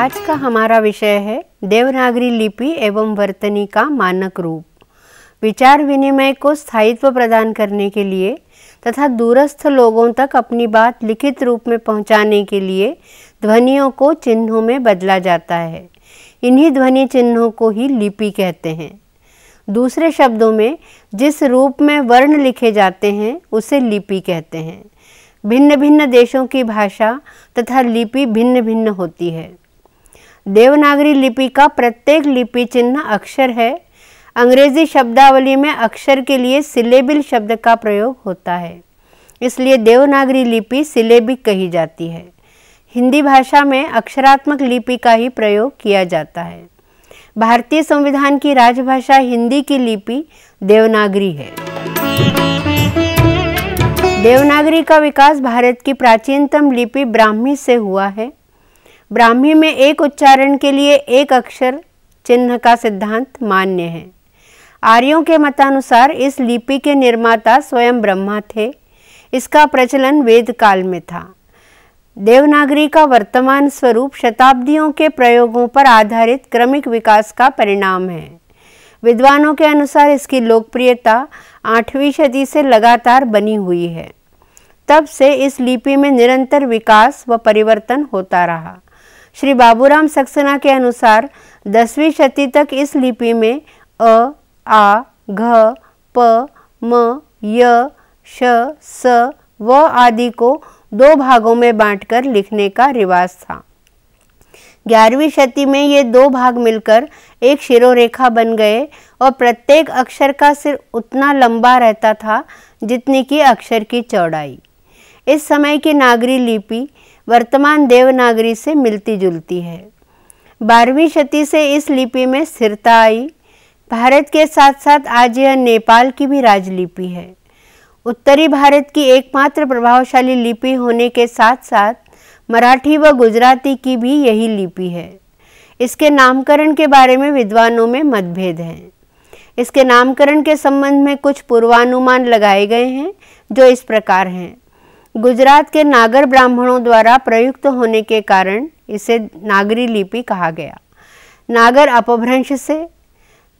आज का हमारा विषय है देवनागरी लिपि एवं वर्तनी का मानक रूप विचार विनिमय को स्थायित्व प्रदान करने के लिए तथा दूरस्थ लोगों तक अपनी बात लिखित रूप में पहुंचाने के लिए ध्वनियों को चिन्हों में बदला जाता है इन्हीं ध्वनि चिन्हों को ही लिपि कहते हैं दूसरे शब्दों में जिस रूप में वर्ण लिखे जाते हैं उसे लिपि कहते हैं भिन्न भिन्न देशों की भाषा तथा लिपि भिन्न भिन्न होती है देवनागरी लिपि का प्रत्येक लिपि चिन्ह अक्षर है अंग्रेजी शब्दावली में अक्षर के लिए सिलेबिल शब्द का प्रयोग होता है इसलिए देवनागरी लिपि सिलेबिक कही जाती है हिंदी भाषा में अक्षरात्मक लिपि का ही प्रयोग किया जाता है भारतीय संविधान की राजभाषा हिंदी की लिपि देवनागरी है देवनागरी का विकास भारत की प्राचीनतम लिपि ब्राह्मी से हुआ है ब्राह्मी में एक उच्चारण के लिए एक अक्षर चिन्ह का सिद्धांत मान्य है आर्यों के मतानुसार इस लिपि के निर्माता स्वयं ब्रह्मा थे इसका प्रचलन वेद काल में था देवनागरी का वर्तमान स्वरूप शताब्दियों के प्रयोगों पर आधारित क्रमिक विकास का परिणाम है विद्वानों के अनुसार इसकी लोकप्रियता आठवीं सदी से लगातार बनी हुई है तब से इस लिपि में निरंतर विकास व परिवर्तन होता रहा श्री बाबूराम सक्सेना के अनुसार दसवीं शती तक इस लिपि में अ आ घ प म य श स व आदि को दो भागों में बांटकर लिखने का रिवाज था ग्यारहवीं शती में ये दो भाग मिलकर एक शिरोरेखा बन गए और प्रत्येक अक्षर का सिर उतना लंबा रहता था जितनी कि अक्षर की चौड़ाई इस समय की नागरी लिपि वर्तमान देवनागरी से मिलती जुलती है बारहवीं शती से इस लिपि में स्थिरता आई भारत के साथ साथ आज यह नेपाल की भी राजलिपि है उत्तरी भारत की एकमात्र प्रभावशाली लिपि होने के साथ साथ मराठी व गुजराती की भी यही लिपि है इसके नामकरण के बारे में विद्वानों में मतभेद हैं इसके नामकरण के संबंध में कुछ पूर्वानुमान लगाए गए हैं जो इस प्रकार हैं गुजरात के नागर ब्राह्मणों द्वारा प्रयुक्त होने के कारण इसे नागरी लिपि कहा गया नागर अपभ्रंश से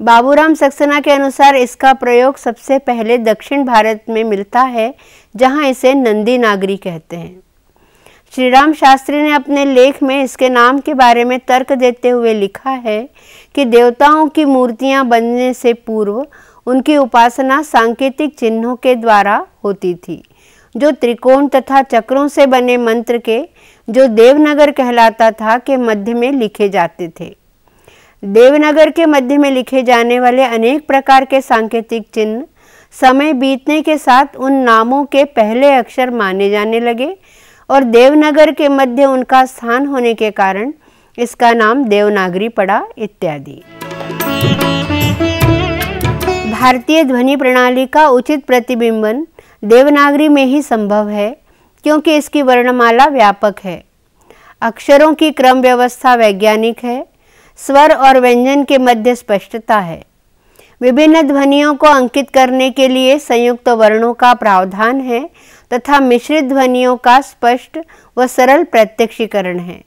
बाबूराम सक्सेना के अनुसार इसका प्रयोग सबसे पहले दक्षिण भारत में मिलता है जहां इसे नंदी नागरी कहते हैं श्रीराम शास्त्री ने अपने लेख में इसके नाम के बारे में तर्क देते हुए लिखा है कि देवताओं की मूर्तियां बनने से पूर्व उनकी उपासना सांकेतिक चिन्हों के द्वारा होती थी जो त्रिकोण तथा चक्रों से बने मंत्र के जो देवनगर कहलाता था के मध्य में लिखे जाते थे देवनगर के मध्य में लिखे जाने वाले अनेक प्रकार के सांकेतिक चिन्ह समय बीतने के साथ उन नामों के पहले अक्षर माने जाने लगे और देवनगर के मध्य उनका स्थान होने के कारण इसका नाम देवनागरी पड़ा इत्यादि भारतीय ध्वनि प्रणाली का उचित प्रतिबिंबन देवनागरी में ही संभव है क्योंकि इसकी वर्णमाला व्यापक है अक्षरों की क्रम व्यवस्था वैज्ञानिक है स्वर और व्यंजन के मध्य स्पष्टता है विभिन्न ध्वनियों को अंकित करने के लिए संयुक्त वर्णों का प्रावधान है तथा मिश्रित ध्वनियों का स्पष्ट व सरल प्रत्यक्षीकरण है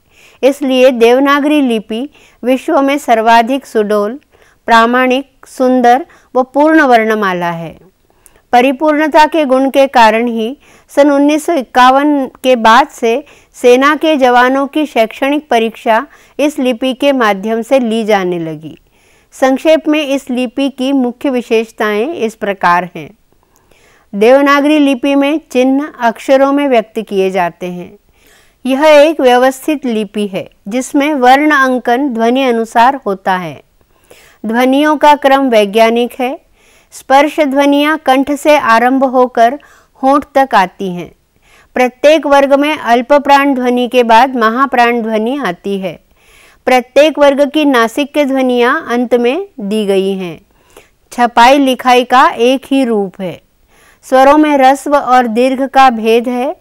इसलिए देवनागरी लिपि विश्व में सर्वाधिक सुडोल प्रामाणिक सुंदर व पूर्ण वर्णमाला है परिपूर्णता के गुण के कारण ही सन उन्नीस के बाद से सेना के जवानों की शैक्षणिक परीक्षा इस लिपि के माध्यम से ली जाने लगी संक्षेप में इस लिपि की मुख्य विशेषताएं इस प्रकार हैं देवनागरी लिपि में चिन्ह अक्षरों में व्यक्त किए जाते हैं यह एक व्यवस्थित लिपि है जिसमें वर्ण अंकन ध्वनि अनुसार होता है ध्वनियों का क्रम वैज्ञानिक है स्पर्श ध्वनियाँ कंठ से आरंभ होकर होंठ तक आती हैं प्रत्येक वर्ग में अल्प प्राण ध्वनि के बाद महाप्राण ध्वनि आती है प्रत्येक वर्ग की नासिक के ध्वनियाँ अंत में दी गई हैं छपाई लिखाई का एक ही रूप है स्वरों में रस्व और दीर्घ का भेद है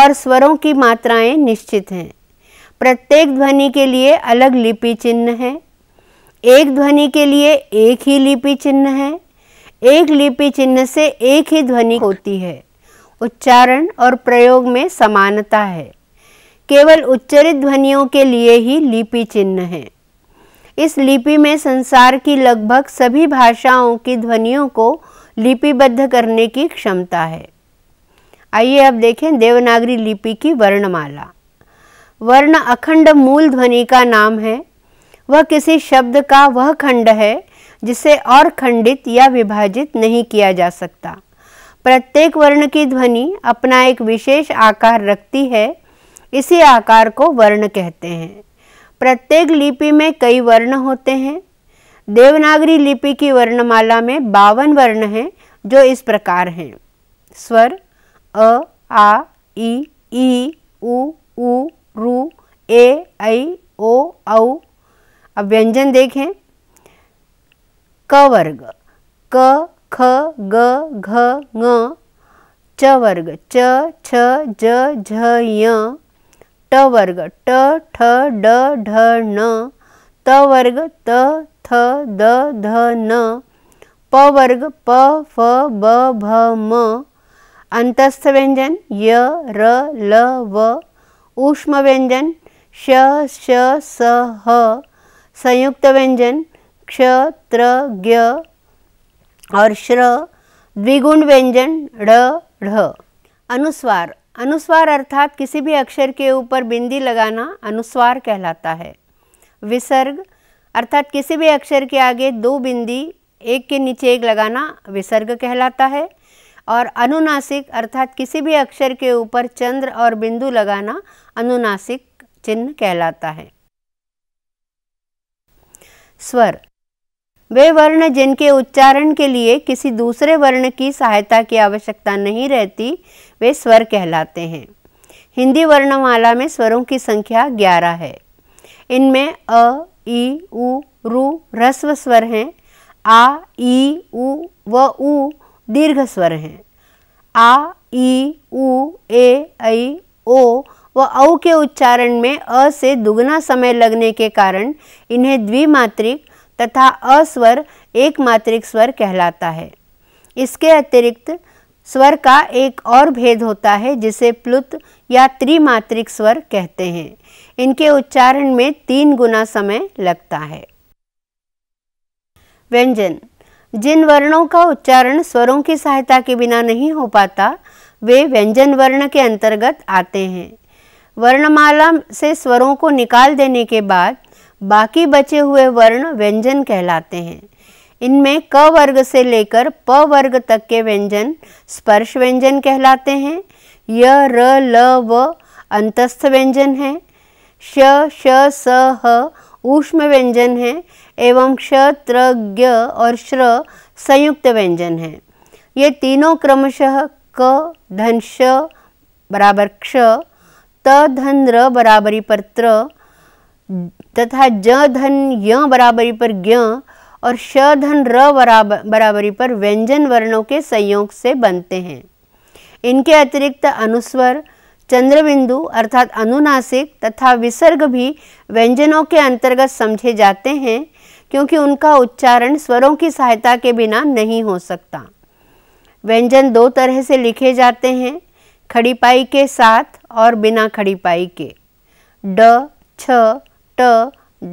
और स्वरों की मात्राएं निश्चित हैं प्रत्येक ध्वनि के लिए अलग लिपि चिन्ह है एक ध्वनि के लिए एक ही लिपि चिन्ह है एक लिपि चिन्ह से एक ही ध्वनि होती है उच्चारण और प्रयोग में समानता है केवल उच्चरित ध्वनियों के लिए ही लिपि चिन्ह है इस लिपि में संसार की लगभग सभी भाषाओं की ध्वनियों को लिपिबद्ध करने की क्षमता है आइए अब देखें देवनागरी लिपि की वर्णमाला वर्ण अखंड मूल ध्वनि का नाम है वह किसी शब्द का वह खंड है जिसे और खंडित या विभाजित नहीं किया जा सकता प्रत्येक वर्ण की ध्वनि अपना एक विशेष आकार रखती है इसी आकार को वर्ण कहते हैं प्रत्येक लिपि में कई वर्ण होते हैं देवनागरी लिपि की वर्णमाला में बावन वर्ण हैं जो इस प्रकार हैं स्वर अ आ ई ई उ ऊ रू ए ऐ ओ औ अब व्यंजन देखें क वर्ग क ख ग घ ङ च वर्ग च छ ज झ य ट वर्ग ट ठ ड ढ ण त वर्ग त थ द ध न प वर्ग प फ ब भ म अंतस्थ व्यंजन य र ल व ऊष्म व्यंजन श श स ह संयुक्त व्यंजन क्ष त्र ज्ञ और श्र द्विगुण व्यंजन ढ ढ अनुस्वार अनुस्वार अर्थात किसी भी अक्षर के ऊपर बिंदी लगाना अनुस्वार कहलाता है विसर्ग अर्थात किसी भी अक्षर के आगे दो बिंदी एक के नीचे एक लगाना विसर्ग कहलाता है और अनुनासिक अर्थात किसी भी अक्षर के ऊपर चंद्र और बिंदु लगाना अनुनासिक चिन्ह कहलाता है स्वर वे वर्ण जिनके उच्चारण के लिए किसी दूसरे वर्ण की सहायता की आवश्यकता नहीं रहती वे स्वर कहलाते हैं हिंदी वर्णमाला में स्वरों की संख्या ग्यारह है इनमें अ ई उ रु ह्रस्व स्वर हैं आ ई उ व उ दीर्घ स्वर हैं आ ई उ ए ऐ ओ व औ के उच्चारण में अ से दुगना समय लगने के कारण इन्हें द्विमात्रिक तथा अस्वर एकमात्रिक स्वर कहलाता है इसके अतिरिक्त स्वर का एक और भेद होता है जिसे प्लुत या त्रिमात्रिक स्वर कहते हैं इनके उच्चारण में तीन गुना समय लगता है व्यंजन जिन वर्णों का उच्चारण स्वरों की सहायता के बिना नहीं हो पाता वे व्यंजन वर्ण के अंतर्गत आते हैं वर्णमाला से स्वरों को निकाल देने के बाद बाकी बचे हुए वर्ण व्यंजन कहलाते हैं इनमें क वर्ग से लेकर प वर्ग तक के व्यंजन स्पर्श व्यंजन कहलाते हैं य र ल व अंतस्थ व्यंजन हैं श श स ह ऊष्म व्यंजन हैं एवं क्ष त्र ज्ञ और श्र संयुक्त व्यंजन हैं ये तीनों क्रमशः क धन श बराबर क्ष त धन र बराबरी पर त्र तथा ज धन य बराबरी पर ज्ञ और श धन र बराबरी पर व्यंजन वर्णों के संयोग से बनते हैं इनके अतिरिक्त अनुस्वर चंद्रबिंदु अर्थात अनुनासिक तथा विसर्ग भी व्यंजनों के अंतर्गत समझे जाते हैं क्योंकि उनका उच्चारण स्वरों की सहायता के बिना नहीं हो सकता व्यंजन दो तरह से लिखे जाते हैं खड़ीपाई के साथ और बिना खड़ीपाई के ड छ ट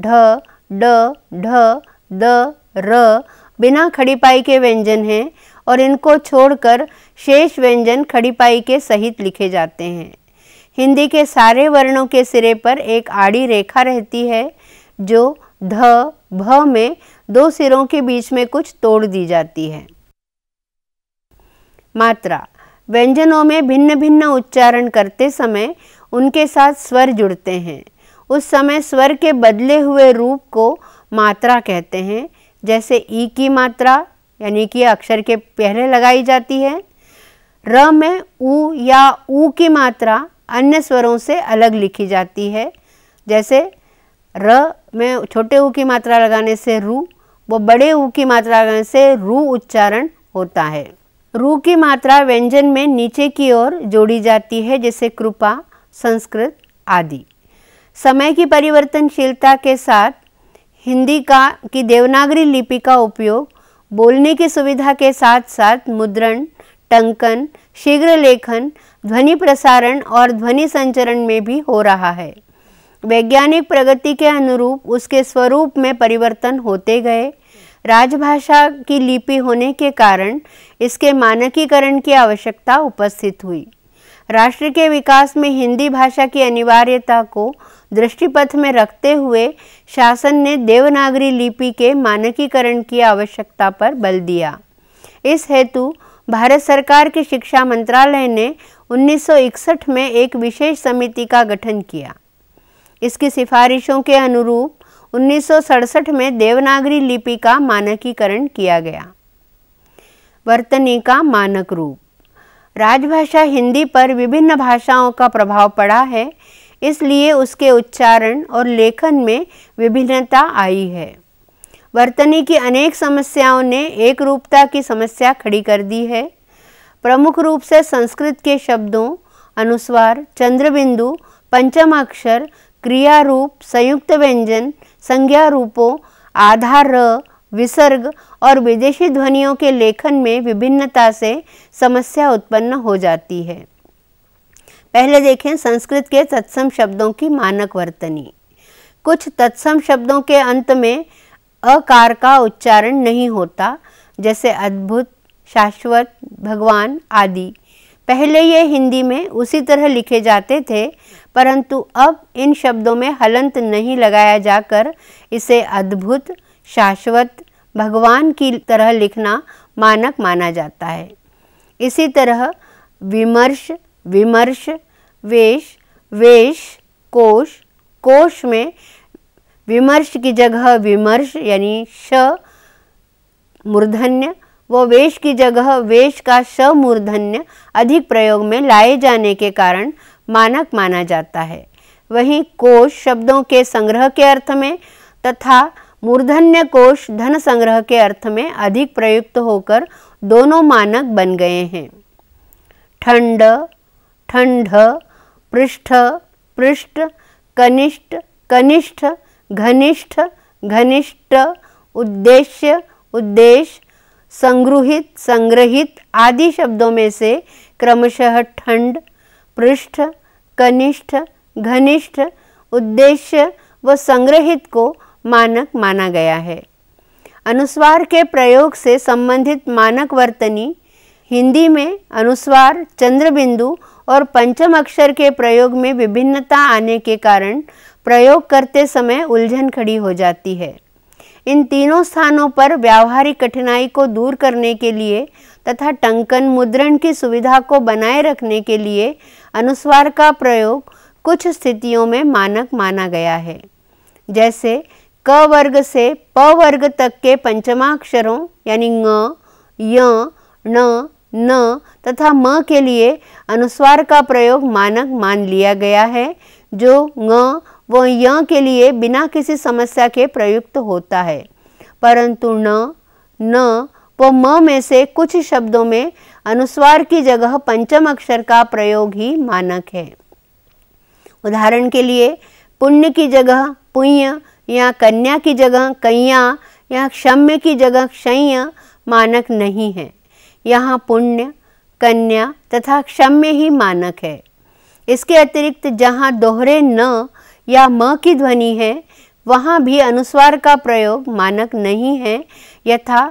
ढ ड ढ द र बिना खड़ी पाई के व्यंजन हैं और इनको छोड़कर शेष व्यंजन खड़ी पाई के सहित लिखे जाते हैं हिंदी के सारे वर्णों के सिरे पर एक आड़ी रेखा रहती है जो ध भ में दो सिरों के बीच में कुछ तोड़ दी जाती है मात्रा व्यंजनों में भिन्न भिन्न उच्चारण करते समय उनके साथ स्वर जुड़ते हैं उस समय स्वर के बदले हुए रूप को मात्रा कहते हैं जैसे ई की मात्रा यानी कि अक्षर के पहले लगाई जाती है र में ऊ या ऊ की मात्रा अन्य स्वरों से अलग लिखी जाती है जैसे र में छोटे ऊ की मात्रा लगाने से रू वो बड़े ऊ की मात्रा लगाने से रू उच्चारण होता है रू की मात्रा व्यंजन में नीचे की ओर जोड़ी जाती है जैसे कृपा संस्कृत आदि समय की परिवर्तनशीलता के साथ हिंदी का की देवनागरी लिपि का उपयोग बोलने की सुविधा के साथ साथ मुद्रण टंकन शीघ्र लेखन ध्वनि प्रसारण और ध्वनि संचरण में भी हो रहा है वैज्ञानिक प्रगति के अनुरूप उसके स्वरूप में परिवर्तन होते गए राजभाषा की लिपि होने के कारण इसके मानकीकरण की आवश्यकता उपस्थित हुई राष्ट्र के विकास में हिंदी भाषा की अनिवार्यता को दृष्टिपथ में रखते हुए शासन ने देवनागरी लिपि के मानकीकरण की आवश्यकता पर बल दिया इस हेतु भारत सरकार के शिक्षा मंत्रालय ने 1961 में एक विशेष समिति का गठन किया इसकी सिफारिशों के अनुरूप 1967 में देवनागरी लिपि का मानकीकरण किया गया वर्तनी का मानक रूप राजभाषा हिंदी पर विभिन्न भाषाओं का प्रभाव पड़ा है इसलिए उसके उच्चारण और लेखन में विभिन्नता आई है वर्तनी की अनेक समस्याओं ने एक रूपता की समस्या खड़ी कर दी है प्रमुख रूप से संस्कृत के शब्दों अनुस्वार चंद्रबिंदु पंचमाक्षर क्रिया रूप संयुक्त व्यंजन संज्ञा रूपों आधार विसर्ग और विदेशी ध्वनियों के लेखन में विभिन्नता से समस्या उत्पन्न हो जाती है पहले देखें संस्कृत के तत्सम शब्दों की मानक वर्तनी कुछ तत्सम शब्दों के अंत में अकार का उच्चारण नहीं होता जैसे अद्भुत शाश्वत भगवान आदि पहले ये हिंदी में उसी तरह लिखे जाते थे परंतु अब इन शब्दों में हलंत नहीं लगाया जाकर इसे अद्भुत शाश्वत भगवान की तरह लिखना मानक माना जाता है इसी तरह विमर्श विमर्श वेश वेश कोश कोश में विमर्श की जगह विमर्श यानी श मूर्धन्य व वेश की जगह वेश का श मूर्धन्य अधिक प्रयोग में लाए जाने के कारण मानक माना जाता है वहीं कोश शब्दों के संग्रह के अर्थ में तथा मूर्धन्य कोश धन संग्रह के अर्थ में अधिक प्रयुक्त होकर दोनों मानक बन गए हैं ठंड ठंड पृष्ठ पृष्ठ कनिष्ठ कनिष्ठ घनिष्ठ घनिष्ठ उद्देश्य उद्देश्य संग्रहित संग्रहित आदि शब्दों में से क्रमशः ठंड पृष्ठ कनिष्ठ घनिष्ठ उद्देश्य व संग्रहित को मानक माना गया है अनुस्वार के प्रयोग से संबंधित मानक वर्तनी हिंदी में अनुस्वार चंद्रबिंदु और पंचम अक्षर के प्रयोग में विभिन्नता आने के कारण प्रयोग करते समय उलझन खड़ी हो जाती है इन तीनों स्थानों पर व्यावहारिक कठिनाई को दूर करने के लिए तथा टंकन मुद्रण की सुविधा को बनाए रखने के लिए अनुस्वार का प्रयोग कुछ स्थितियों में मानक माना गया है जैसे क वर्ग से प वर्ग तक के पंचमाक्षरों यानी ङ य ण न तथा म के लिए अनुस्वार का प्रयोग मानक मान लिया गया है जो ङ व य के लिए बिना किसी समस्या के प्रयुक्त होता है परंतु न न व म में से कुछ शब्दों में अनुस्वार की जगह पंचम अक्षर का प्रयोग ही मानक है उदाहरण के लिए पुण्य की जगह पुण्य या कन्या की जगह कैया या क्षम्य की जगह क्षय मानक नहीं है यहाँ पुण्य कन्या तथा क्षम्य ही मानक है इसके अतिरिक्त जहाँ दोहरे न या म की ध्वनि है वहाँ भी अनुस्वार का प्रयोग मानक नहीं है यथा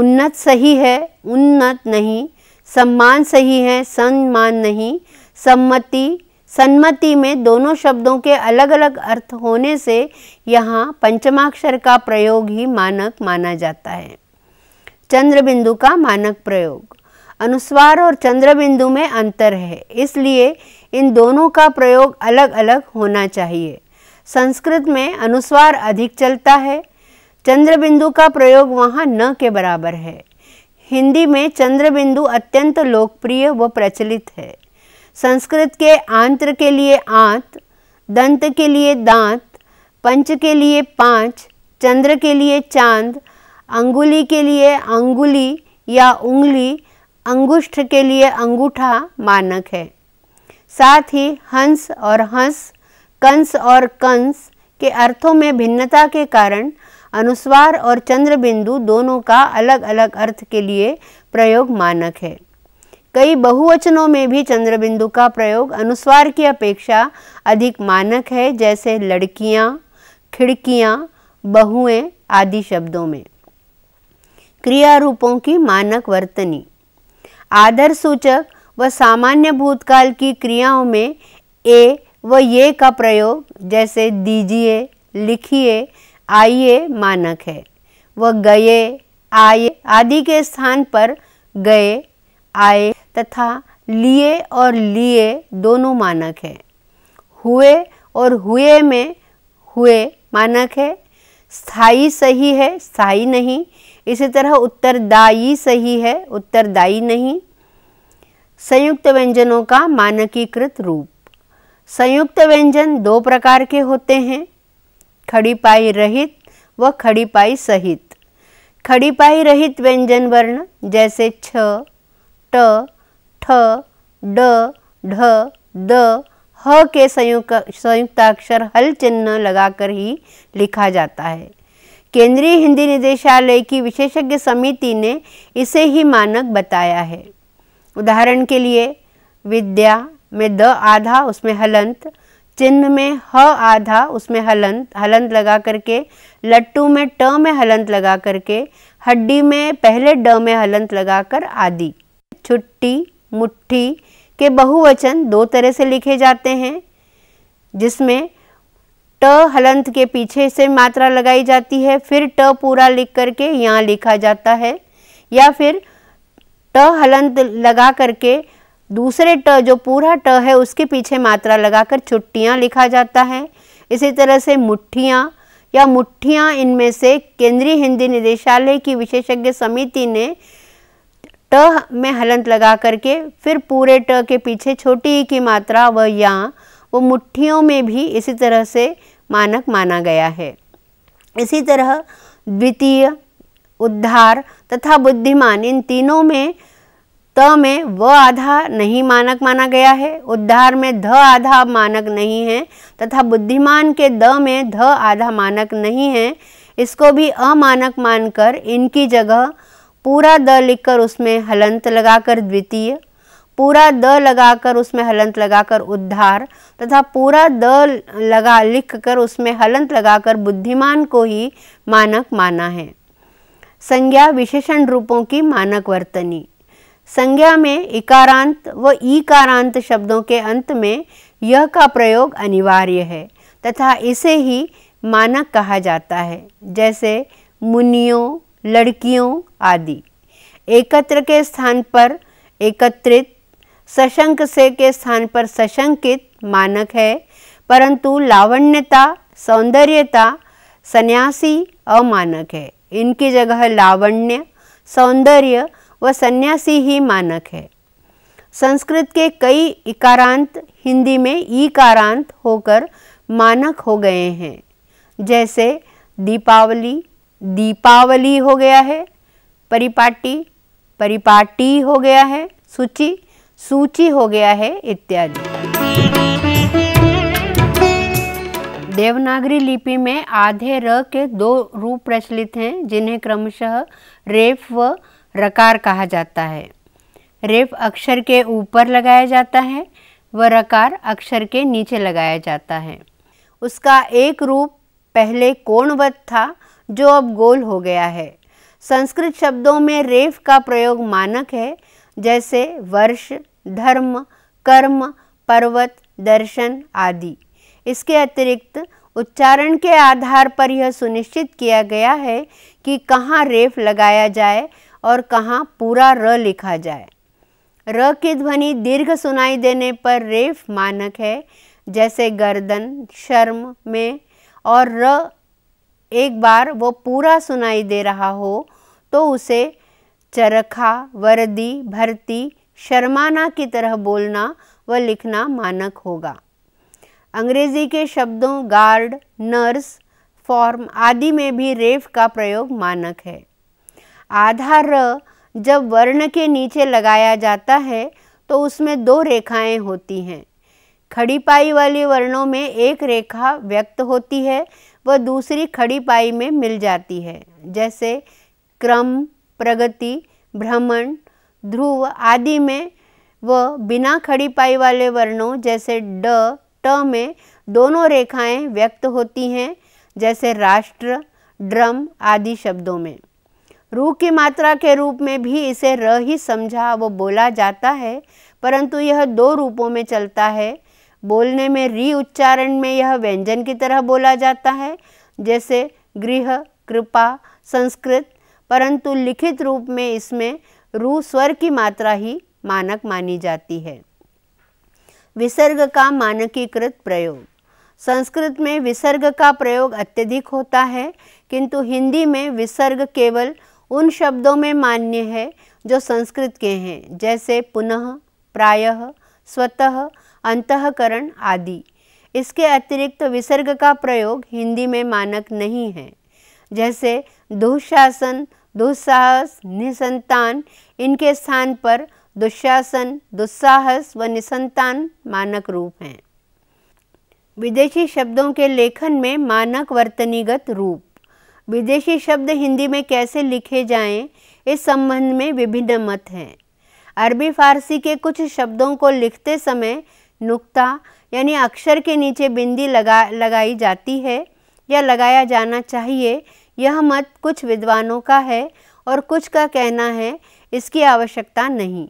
उन्नत सही है उन्नत नहीं सम्मान सही है सम्मान नहीं सम्मति सन्मति में दोनों शब्दों के अलग अलग अर्थ होने से यहाँ पंचमाक्षर का प्रयोग ही मानक माना जाता है चंद्रबिंदु का मानक प्रयोग अनुस्वार और चंद्रबिंदु में अंतर है इसलिए इन दोनों का प्रयोग अलग अलग होना चाहिए संस्कृत में अनुस्वार अधिक चलता है चंद्रबिंदु का प्रयोग वहाँ न के बराबर है हिंदी में चंद्रबिंदु अत्यंत लोकप्रिय व प्रचलित है संस्कृत के आंत्र के लिए आंत दंत के लिए दांत पंच के लिए पाँच चंद्र के लिए चांद अंगुली के लिए अंगुली या उंगली अंगुष्ठ के लिए अंगूठा मानक है साथ ही हंस और हंस कंस और कंस के अर्थों में भिन्नता के कारण अनुस्वार और चंद्रबिंदु दोनों का अलग अलग अर्थ के लिए प्रयोग मानक है कई बहुवचनों में भी चंद्रबिंदु का प्रयोग अनुस्वार की अपेक्षा अधिक मानक है जैसे लड़कियाँ खिड़कियाँ बहुएँ आदि शब्दों में क्रियारूपों की मानक वर्तनी आदर सूचक व सामान्य भूतकाल की क्रियाओं में ए व ये का प्रयोग जैसे दीजिए लिखिए आइए मानक है व गए आए आदि के स्थान पर गए आए तथा लिए और लिए दोनों मानक है हुए और हुए में हुए मानक है स्थाई सही है स्थाई नहीं इसी तरह उत्तरदायी सही है उत्तरदायी नहीं संयुक्त व्यंजनों का मानकीकृत रूप संयुक्त व्यंजन दो प्रकार के होते हैं खड़ीपाई रहित व खड़ीपाई सहित खड़ीपाई रहित व्यंजन वर्ण जैसे छ ट ठ ड ढ द ह के संयुक्त संयुक्ताक्षर हल चिन्ह लगाकर ही लिखा जाता है केंद्रीय हिंदी निदेशालय की विशेषज्ञ समिति ने इसे ही मानक बताया है उदाहरण के लिए विद्या में द आधा उसमें हलंत चिन्ह में ह आधा उसमें हलंत हलंत लगा करके लट्टू में ट में हलंत लगा करके हड्डी में पहले ड में हलंत लगाकर आदि छुट्टी मुट्ठी के बहुवचन दो तरह से लिखे जाते हैं जिसमें ट हलंत के पीछे से मात्रा लगाई जाती है फिर ट पूरा लिख करके यहाँ लिखा जाता है या फिर ट हलंत लगा करके दूसरे ट जो पूरा ट है उसके पीछे मात्रा लगाकर छुट्टियाँ लिखा जाता है इसी तरह से मुठ्ठियाँ या मुठ्ठियाँ इनमें से केंद्रीय हिंदी निदेशालय की विशेषज्ञ समिति ने ट में हलंत लगा करके फिर पूरे ट के पीछे छोटी की मात्रा व या वो मुठ्ठियों में भी इसी तरह से मानक माना गया है इसी तरह द्वितीय उद्धार तथा बुद्धिमान इन तीनों में त में व आधा नहीं मानक माना गया है उद्धार में ध आधा मानक नहीं है तथा बुद्धिमान के द में ध आधा मानक नहीं है इसको भी अमानक मानकर इनकी जगह पूरा द लिखकर उसमें हलंत लगाकर द्वितीय पूरा द लगाकर उसमें हलंत लगाकर उद्धार तथा पूरा द लगा लिख कर उसमें हलंत लगाकर बुद्धिमान को ही मानक माना है संज्ञा विशेषण रूपों की मानक वर्तनी संज्ञा में इकारांत व ईकारांत शब्दों के अंत में यह का प्रयोग अनिवार्य है तथा इसे ही मानक कहा जाता है जैसे मुनियों लड़कियों आदि एकत्र के स्थान पर एकत्रित सशंक से के स्थान पर सशंकित मानक है परंतु लावण्यता सौंदर्यता सन्यासी अमानक है इनकी जगह लावण्य सौंदर्य व सन्यासी ही मानक है संस्कृत के कई इकारांत हिंदी में ईकारांत होकर मानक हो गए हैं जैसे दीपावली दीपावली हो गया है परिपाटी परिपाटी हो गया है सूची सूची हो गया है इत्यादि देवनागरी लिपि में आधे र के दो रूप प्रचलित हैं जिन्हें क्रमशः रेफ व रकार कहा जाता है रेफ अक्षर के ऊपर लगाया जाता है व रकार अक्षर के नीचे लगाया जाता है उसका एक रूप पहले कोणवत था जो अब गोल हो गया है संस्कृत शब्दों में रेफ का प्रयोग मानक है जैसे वर्ष धर्म कर्म पर्वत दर्शन आदि इसके अतिरिक्त उच्चारण के आधार पर यह सुनिश्चित किया गया है कि कहाँ रेफ लगाया जाए और कहाँ पूरा र लिखा जाए र की ध्वनि दीर्घ सुनाई देने पर रेफ मानक है जैसे गर्दन शर्म में और र एक बार वो पूरा सुनाई दे रहा हो तो उसे चरखा वर्दी भर्ती शर्माना की तरह बोलना व लिखना मानक होगा अंग्रेजी के शब्दों गार्ड नर्स फॉर्म आदि में भी रेफ का प्रयोग मानक है आधा र जब वर्ण के नीचे लगाया जाता है तो उसमें दो रेखाएं होती हैं खड़ी पाई वाले वर्णों में एक रेखा व्यक्त होती है व दूसरी खड़ी पाई में मिल जाती है जैसे क्रम प्रगति भ्रमण ध्रुव आदि में व बिना खड़ी पाई वाले वर्णों जैसे ड ट में दोनों रेखाएं व्यक्त होती हैं जैसे राष्ट्र ड्रम आदि शब्दों में रू की मात्रा के रूप में भी इसे र ही समझा व बोला जाता है परंतु यह दो रूपों में चलता है बोलने में री उच्चारण में यह व्यंजन की तरह बोला जाता है जैसे गृह कृपा संस्कृत परंतु लिखित रूप में इसमें रू स्वर की मात्रा ही मानक मानी जाती है विसर्ग का मानकीकृत प्रयोग संस्कृत में विसर्ग का प्रयोग अत्यधिक होता है किंतु हिंदी में विसर्ग केवल उन शब्दों में मान्य है जो संस्कृत के हैं जैसे पुनः प्रायः स्वतः अंतकरण आदि इसके अतिरिक्त विसर्ग का प्रयोग हिंदी में मानक नहीं है जैसे दुशासन दुस्साहस निसंतान इनके स्थान पर दुशासन दुस्साहस व निसंतान मानक रूप हैं विदेशी शब्दों के लेखन में मानक वर्तनीगत रूप विदेशी शब्द हिंदी में कैसे लिखे जाएं इस संबंध में विभिन्न मत हैं अरबी फारसी के कुछ शब्दों को लिखते समय नुक्ता यानी अक्षर के नीचे बिंदी लगा लगाई जाती है या लगाया जाना चाहिए यह मत कुछ विद्वानों का है और कुछ का कहना है इसकी आवश्यकता नहीं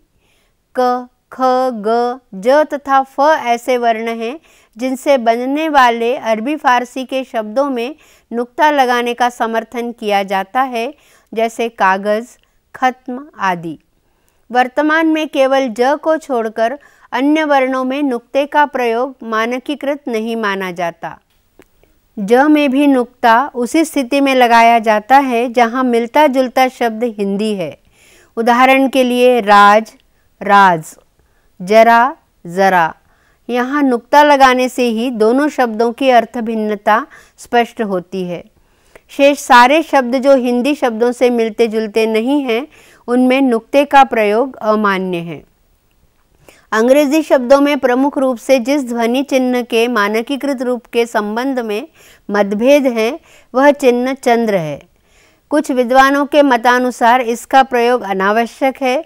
क ख ग ज तथा फ ऐसे वर्ण हैं जिनसे बनने वाले अरबी फारसी के शब्दों में नुक्ता लगाने का समर्थन किया जाता है जैसे कागज़ खत्म आदि वर्तमान में केवल ज को छोड़कर अन्य वर्णों में नुक्ते का प्रयोग मानकीकृत नहीं माना जाता ज में भी नुक्ता उसी स्थिति में लगाया जाता है जहाँ मिलता जुलता शब्द हिंदी है उदाहरण के लिए राज राज जरा ज़रा यहाँ नुक्ता लगाने से ही दोनों शब्दों की अर्थ भिन्नता स्पष्ट होती है शेष सारे शब्द जो हिंदी शब्दों से मिलते जुलते नहीं हैं उनमें नुक्ते का प्रयोग अमान्य है अंग्रेजी शब्दों में प्रमुख रूप से जिस ध्वनि चिन्ह के मानकीकृत रूप के संबंध में मतभेद हैं वह चिन्ह चंद्र है कुछ विद्वानों के मतानुसार इसका प्रयोग अनावश्यक है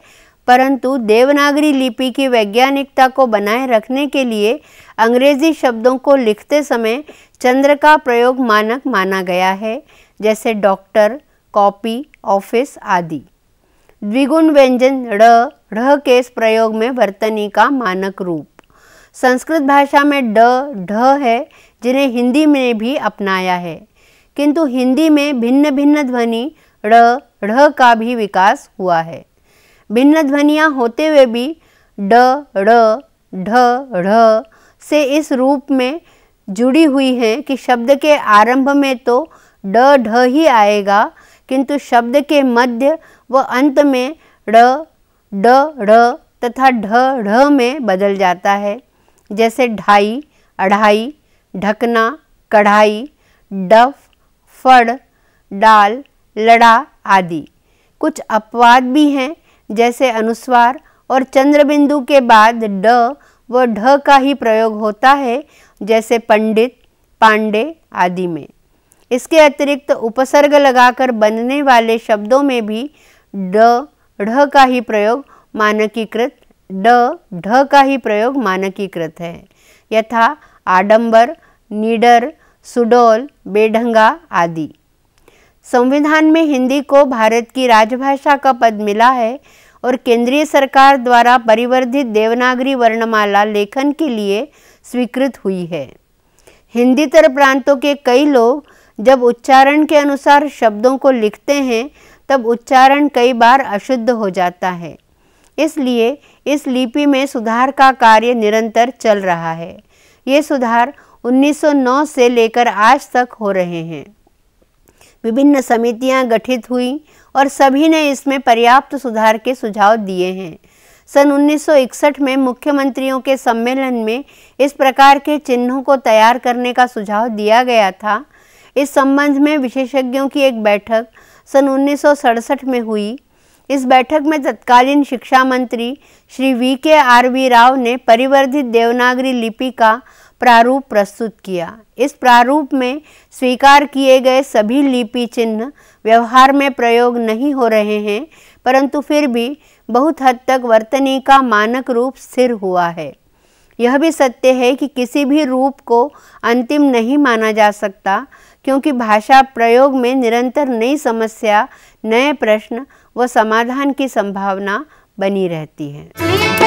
परंतु देवनागरी लिपि की वैज्ञानिकता को बनाए रखने के लिए अंग्रेजी शब्दों को लिखते समय चंद्र का प्रयोग मानक माना गया है जैसे डॉक्टर कॉपी ऑफिस आदि द्विगुण व्यंजन र ढ के इस प्रयोग में वर्तनी का मानक रूप संस्कृत भाषा में ड ढ है जिन्हें हिंदी में भी अपनाया है किंतु हिंदी में भिन्न भिन्न ध्वनि ड़ ढ का भी विकास हुआ है भिन्न ध्वनियाँ होते हुए भी ड ड़ ढ ढ से इस रूप में जुड़ी हुई हैं कि शब्द के आरंभ में तो ड ढ ही आएगा किंतु शब्द के मध्य व अंत में ड ड ड तथा ढ ढ में बदल जाता है जैसे ढाई अढ़ाई ढकना कढ़ाई डफ फड़ डाल लड़ा आदि कुछ अपवाद भी हैं जैसे अनुस्वार और चंद्रबिंदु के बाद ड व ढ का ही प्रयोग होता है जैसे पंडित पांडे आदि में इसके अतिरिक्त उपसर्ग लगाकर बनने वाले शब्दों में भी ड ढ का ही प्रयोग मानकीकृत ड ढ का ही प्रयोग मानकीकृत है यथा आडंबर निडर सुडोल बेढंगा आदि संविधान में हिंदी को भारत की राजभाषा का पद मिला है और केंद्रीय सरकार द्वारा परिवर्धित देवनागरी वर्णमाला लेखन के लिए स्वीकृत हुई है हिंदीतर प्रांतों के कई लोग जब उच्चारण के अनुसार शब्दों को लिखते हैं तब उच्चारण कई बार अशुद्ध हो जाता है इसलिए इस लिपि में सुधार का कार्य निरंतर चल रहा है ये सुधार 1909 से लेकर आज तक हो रहे हैं विभिन्न समितियां गठित हुई और सभी ने इसमें पर्याप्त सुधार के सुझाव दिए हैं सन 1961 में मुख्यमंत्रियों के सम्मेलन में इस प्रकार के चिन्हों को तैयार करने का सुझाव दिया गया था इस संबंध में विशेषज्ञों की एक बैठक सन उन्नीस में हुई इस बैठक में तत्कालीन शिक्षा मंत्री Shri V K R V Rao ने परिवर्धित देवनागरी लिपि का प्रारूप प्रस्तुत किया इस प्रारूप में स्वीकार किए गए सभी लिपि चिन्ह व्यवहार में प्रयोग नहीं हो रहे हैं परंतु फिर भी बहुत हद तक वर्तनी का मानक रूप स्थिर हुआ है यह भी सत्य है कि किसी भी रूप को अंतिम नहीं माना जा सकता क्योंकि भाषा प्रयोग में निरंतर नई समस्या नए प्रश्न व समाधान की संभावना बनी रहती है